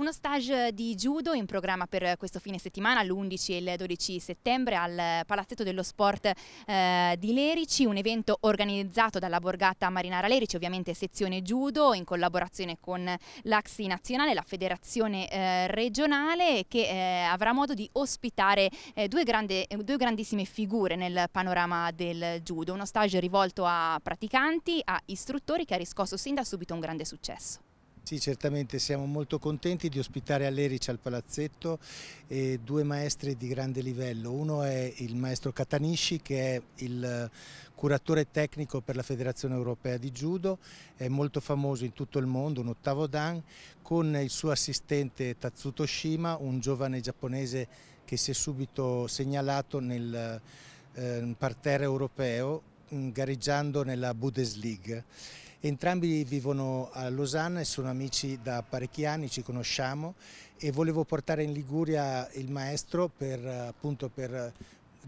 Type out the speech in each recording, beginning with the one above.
Uno stage di judo in programma per questo fine settimana, l'11 e il 12 settembre al Palazzetto dello Sport eh, di Lerici, un evento organizzato dalla Borgata Marinara Lerici, ovviamente sezione judo in collaborazione con l'Axi Nazionale, la federazione eh, regionale che eh, avrà modo di ospitare eh, due, grande, due grandissime figure nel panorama del judo. Uno stage rivolto a praticanti, a istruttori che ha riscosso sin da subito un grande successo. Sì, certamente siamo molto contenti di ospitare all'Erice al Palazzetto eh, due maestri di grande livello. Uno è il maestro Catanisci che è il curatore tecnico per la Federazione Europea di Judo, è molto famoso in tutto il mondo, un ottavo dan, con il suo assistente Tatsuto Shima, un giovane giapponese che si è subito segnalato nel eh, parterre europeo Mm, gareggiando nella Bundesliga. Entrambi vivono a Losanna e sono amici da parecchi anni, ci conosciamo e volevo portare in Liguria il maestro per, appunto, per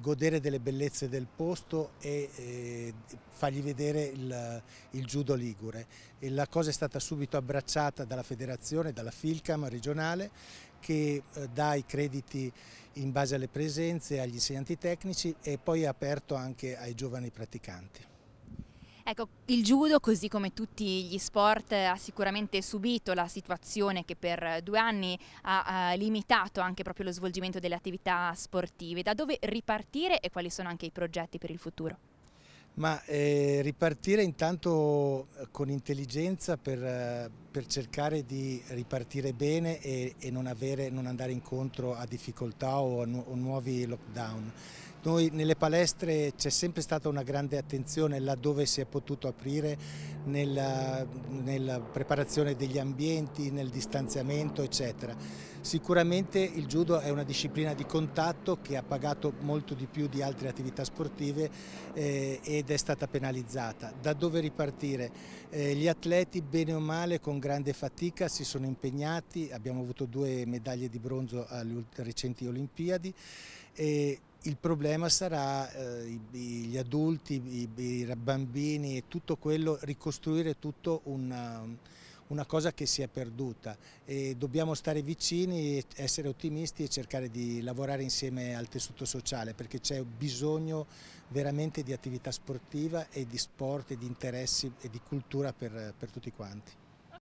godere delle bellezze del posto e eh, fargli vedere il, il judo ligure. E la cosa è stata subito abbracciata dalla federazione, dalla Filcam regionale che eh, dà i crediti in base alle presenze, agli insegnanti tecnici e poi è aperto anche ai giovani praticanti. Ecco, il judo, così come tutti gli sport, ha sicuramente subito la situazione che per due anni ha, ha limitato anche proprio lo svolgimento delle attività sportive. Da dove ripartire e quali sono anche i progetti per il futuro? Ma eh, ripartire intanto eh, con intelligenza per, eh, per cercare di ripartire bene e, e non, avere, non, andare incontro a difficoltà o a nu o nuovi lockdown. Noi nelle palestre c'è sempre stata una grande attenzione laddove si è potuto aprire nella, nella, preparazione degli ambienti, nel distanziamento eccetera. Sicuramente il judo è una disciplina di contatto che ha pagato molto di più di altre attività sportive eh, ed è stata penalizzata. Da dove ripartire? Eh, gli atleti bene o male con grande fatica, si sono impegnati, abbiamo avuto due medaglie di bronzo alle recenti Olimpiadi e il problema sarà eh, gli adulti, i, i bambini e tutto quello, ricostruire tutto una, una cosa che si è perduta e dobbiamo stare vicini, essere ottimisti e cercare di lavorare insieme al tessuto sociale perché c'è bisogno veramente di attività sportiva e di sport e di interessi e di cultura per, per tutti quanti.